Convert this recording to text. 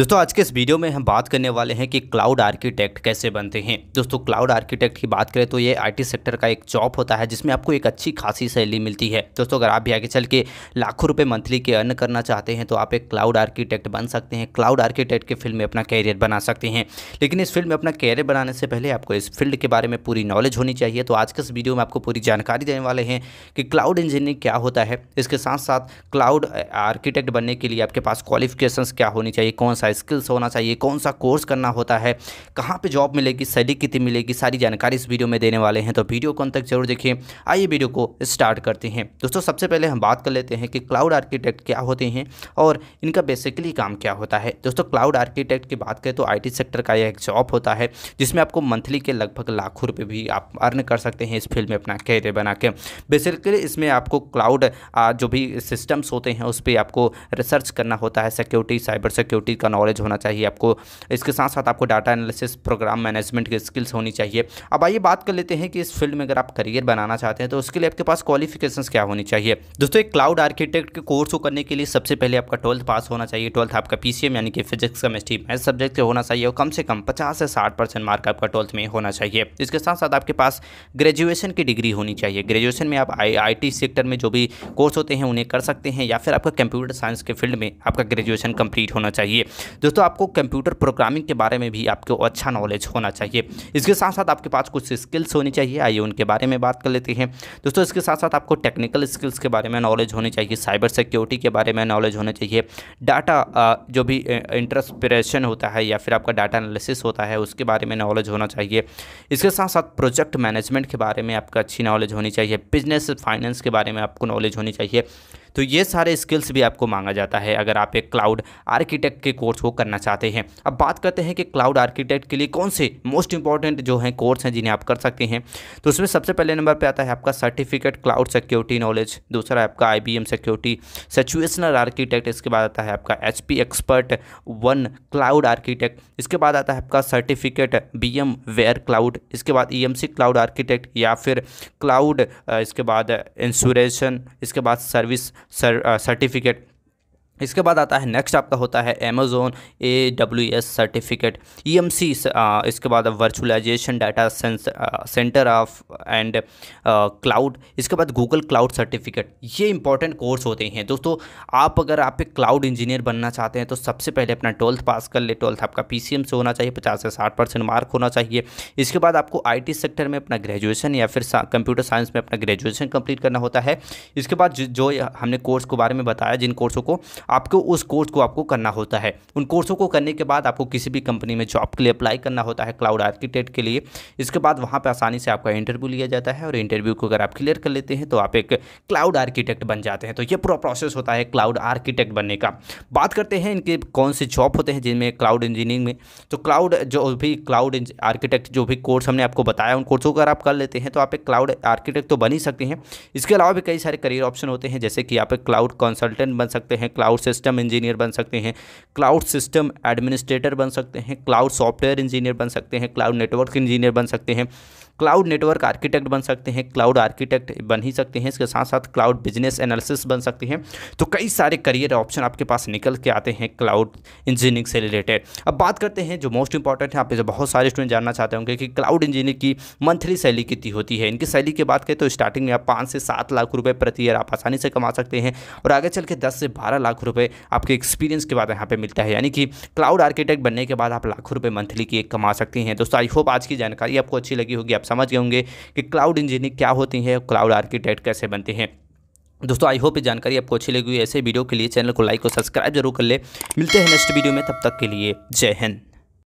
दोस्तों आज के इस वीडियो में हम बात करने वाले हैं कि क्लाउड आर्किटेक्ट कैसे बनते हैं दोस्तों क्लाउड आर्किटेक्ट की बात करें तो ये आईटी सेक्टर का एक जॉब होता है जिसमें आपको एक अच्छी खासी सैलरी मिलती है दोस्तों अगर आप भी आगे चल के लाखों रुपए मंथली के अर्न करना चाहते हैं तो आप एक क्लाउड आर्किटेक्ट बन सकते हैं क्लाउड आर्किटेक्ट के फील्ड में अपना कैरियर बना सकते हैं लेकिन इस फील्ड में अपना कैरियर बनाने से पहले आपको इस फील्ड के बारे में पूरी नॉलेज होनी चाहिए तो आज के इस वीडियो में आपको पूरी जानकारी देने वाले हैं कि क्लाउड इंजीनियरिंग क्या होता है इसके साथ साथ क्लाउड आर्किटेक्ट बनने के लिए आपके पास क्वालिफिकेशन क्या होनी चाहिए कौन सा सा स्किल्स होना चाहिए कौन सा कोर्स करना होता है कहाँ पर जॉब मिलेगी सैलरी कितनी मिलेगी सारी जानकारी इस वीडियो में देने वाले हैं तो वीडियो को अंत तक जरूर देखें आइए वीडियो को स्टार्ट करते हैं दोस्तों सबसे पहले हम बात कर लेते हैं कि क्लाउड आर्किटेक्ट क्या होते हैं और इनका बेसिकली काम क्या होता है दोस्तों क्लाउड आर्किटेक्ट की बात करें तो आईटी सेक्टर का यह एक जॉब होता है जिसमें आपको मंथली के लगभग लाखों रुपये भी आप अर्न कर सकते हैं इस फील्ड में अपना कैरियर बना के बेसिकली इसमें आपको क्लाउड जो भी सिस्टम्स होते हैं उस पर आपको रिसर्च करना होता है सिक्योरिटी साइबर सिक्योरिटी का नॉलेज होना चाहिए आपको इसके साथ साथ आपको डाटा एनालिसिस प्रोग्राम मैनेजमेंट की स्किल्स होनी चाहिए अब आइए बात कर लेते हैं कि इस फील्ड में अगर आप करियर बनाना चाहते हैं तो उसके लिए आपके पास क्वालिफिकेशन क्या होनी चाहिए दोस्तों एक क्लाउड आर्किटेक्ट के कोर्स को करने के लिए सबसे पहले आपका ट्वेल्थ पास होना चाहिए ट्वेल्थ आपका पी यानी कि फिजिक्स केमिस्ट्री मैथ सब्जेक्ट से होना चाहिए और कम से कम पचास से साठ परसेंट मार्क आपका ट्वेल्थ में होना चाहिए इसके साथ साथ आपके पास ग्रेजुएशन की डिग्री होनी चाहिए ग्रेजुएशन में आप आई आई सेक्टर में जो भी कोर्स होते हैं उन्हें कर सकते हैं या फिर आपका कंप्यूटर साइंस के फील्ड में आपका ग्रेजुएशन कंप्लीट होना चाहिए दोस्तों आपको कंप्यूटर प्रोग्रामिंग के बारे में भी आपको अच्छा नॉलेज होना चाहिए इसके साथ साथ आपके पास कुछ स्किल्स होनी चाहिए आइए उनके बारे में बात कर लेते हैं दोस्तों इसके साथ साथ आपको टेक्निकल स्किल्स के बारे में नॉलेज होनी चाहिए साइबर सिक्योरिटी के बारे में नॉलेज होना चाहिए डाटा जो भी इंटरस्परेशन होता है या फिर आपका डाटा एनालिसिस होता है उसके बारे में नॉलेज होना चाहिए इसके साथ साथ प्रोजेक्ट मैनेजमेंट के बारे में आपका अच्छी नॉलेज होनी चाहिए बिजनेस फाइनेंस के बारे में आपको नॉलेज होनी चाहिए तो ये सारे स्किल्स भी आपको मांगा जाता है अगर आप एक क्लाउड आर्किटेक्ट के कोर्स को करना चाहते हैं अब बात करते हैं कि क्लाउड आर्किटेक्ट के लिए कौन से मोस्ट इंपॉर्टेंट जो हैं कोर्स हैं जिन्हें आप कर सकते हैं तो उसमें सबसे पहले नंबर पर आता है आपका सर्टिफिकेट क्लाउड सिक्योरिटी नॉलेज दूसरा आपका आई सिक्योरिटी सिचुएशनल आर्किटेक्ट इसके बाद आता है आपका H expert one cloud architect इसके बाद आता है आपका certificate B M ware cloud इसके बाद E M C cloud architect या फिर क्लाउड इसके बाद इंश्योरेशन इसके बाद सर्विस cer uh, certificate इसके बाद आता है नेक्स्ट आपका होता है Amazon A W S certificate E M C इसके बाद virtualisation data centre of and cloud इसके बाद गूगल क्लाउड सर्टिफिकेट ये इंपॉर्टेंट कोर्स होते हैं दोस्तों आप अगर आप एक क्लाउड इंजीनियर बनना चाहते हैं तो सबसे पहले अपना ट्वेल्थ पास कर ले ट्वेल्थ आपका पी सी एम से होना चाहिए पचास से साठ परसेंट मार्क होना चाहिए इसके बाद आपको आई टी सेक्टर में अपना ग्रेजुएशन या फिर कंप्यूटर साइंस में अपना ग्रेजुएशन कंप्लीट करना होता है इसके बाद जो हमने कोर्स के बारे में बताया जिन कोर्सों को आपको उस कोर्स को आपको करना होता है उन कोर्सों को करने के बाद आपको किसी भी कंपनी में जॉब के लिए अप्लाई करना होता है क्लाउड आर्किटेक्ट के लिए इसके बाद वहाँ पर आसानी से आपका इंटरव्यू लिया जाता है और इंटरव्यू को अगर आप क्लियर कर लेते हैं तो आप एक क्लाउड आर्किटेक्ट बन जाते हैं तो ये पूरा प्रोसेस होता है क्लाउड आर्किटेक्ट बनने का बात करते हैं इनके कौन से जॉब होते हैं जिनमें क्लाउड इंजीनियरिंग में तो क्लाउड जो भी क्लाउड आर्किटेक्ट जो भी कोर्स हमने आपको बताया उन कोर्सों को अगर आप कर लेते हैं तो आप एक क्लाउड आर्किटेक्ट तो बन ही सकते हैं इसके अलावा भी कई सारे करियर ऑप्शन होते हैं जैसे कि आप एक क्लाउड कंसल्टेंट बन सकते हैं क्लाउड सिस्टम इंजीनियर बन सकते हैं क्लाउड सिस्टम एडमिनिस्ट्रेटर बन सकते हैं क्लाउड सॉफ्टवेयर इंजीनियर बन सकते हैं क्लाउड नेटवर्क इंजीनियर बन सकते हैं क्लाउड नेटवर्क आर्किटेक्ट बन सकते हैं क्लाउड आर्किटेक्ट बन ही सकते हैं इसके साथ साथ क्लाउड बिजनेस एनालिसिस बन सकते हैं तो कई सारे करियर ऑप्शन आपके पास निकल के आते हैं क्लाउड इंजीनियरिंग से रिलेटेड अब बात करते हैं जो मोस्ट इंपॉर्टेंट है आप इसे बहुत सारे स्टूडेंट जानना चाहते होंगे कि क्लाउड इंजीनियर की मंथली सैली कितनी होती है इनकी सैली की बात करें तो स्टार्टिंग में आप पाँच से सात लाख रुपये प्रति ईयर आप आसानी से कमा सकते हैं और आगे चल के दस से बारह लाख रुपये आपके एक्सपीरियंस के बाद यहाँ पर मिलता है यानी कि क्लाउड आर्किटेक्ट बनने के बाद आप लाखों रुपये मंथली की एक कमा सकते हैं दोस्तों आई होप आज की जानकारी आपको अच्छी लगी होगी आप समझ गए होंगे कि क्लाउड इंजीनियरिंग क्या होती है क्लाउड आर्किटेक्ट कैसे बनते हैं दोस्तों आई होप ये जानकारी आपको अच्छी लगी हुई ऐसे वीडियो के लिए चैनल को लाइक और सब्सक्राइब जरूर कर ले मिलते हैं नेक्स्ट वीडियो में तब तक के लिए जय हिंद